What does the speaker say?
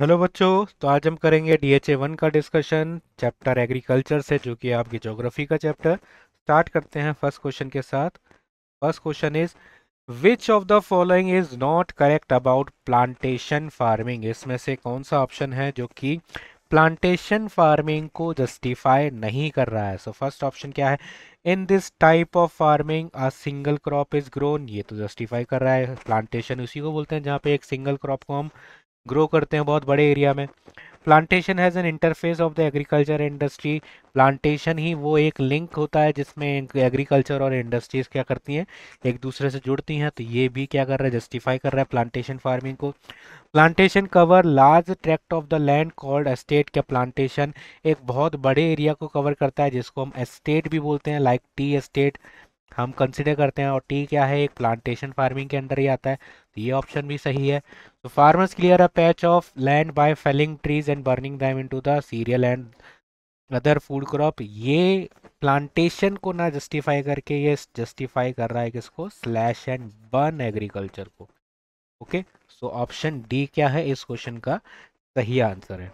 hello बच्चों तो आज हम करेंगे डी एच ए वन का डिस्कशन चैप्टर एग्रीकल्चर से जो कि आपकी ज्योग्राफी का चैप्टर स्टार्ट करते हैं फर्स्ट क्वेश्चन के साथ first question is which of the following is not correct about plantation farming इसमें से कौन सा ऑप्शन है जो कि प्लांटेशन फार्मिंग को जस्टिफाई नहीं कर रहा है सो फर्स्ट ऑप्शन क्या है in this type of farming a single crop is grown ये तो जस्टिफाई कर रहा है प्लांटेशन उसी को बोलते हैं जहाँ पे एक सिंगल क्रॉप को हम ग्रो करते हैं बहुत बड़े एरिया में plantation has an interface of the agriculture industry plantation ही वो एक लिंक होता है जिसमें एग्रीकल्चर और इंडस्ट्रीज़ क्या करती हैं एक दूसरे से जुड़ती हैं तो ये भी क्या कर रहा है जस्टिफाई कर रहा है प्लांटेशन फार्मिंग को plantation cover large tract of the land called estate क्या प्लांटेशन एक बहुत बड़े एरिया को कवर करता है जिसको हम एस्टेट भी बोलते हैं लाइक टी एस्टेट हम कंसिडर करते हैं और टी क्या है एक प्लांटेशन फार्मिंग के अंदर ही आता है तो ये ऑप्शन भी सही है तो farmers clear a patch of land by felling trees and burning them to the cereal and other food crop ये प्लांटेशन को ना जस्टिफाई करके ये जस्टिफाई कर रहा है किसको स्लैश एंड बर्न एग्रीकल्चर को ओके सो ऑप्शन डी क्या है इस क्वेश्चन का सही आंसर है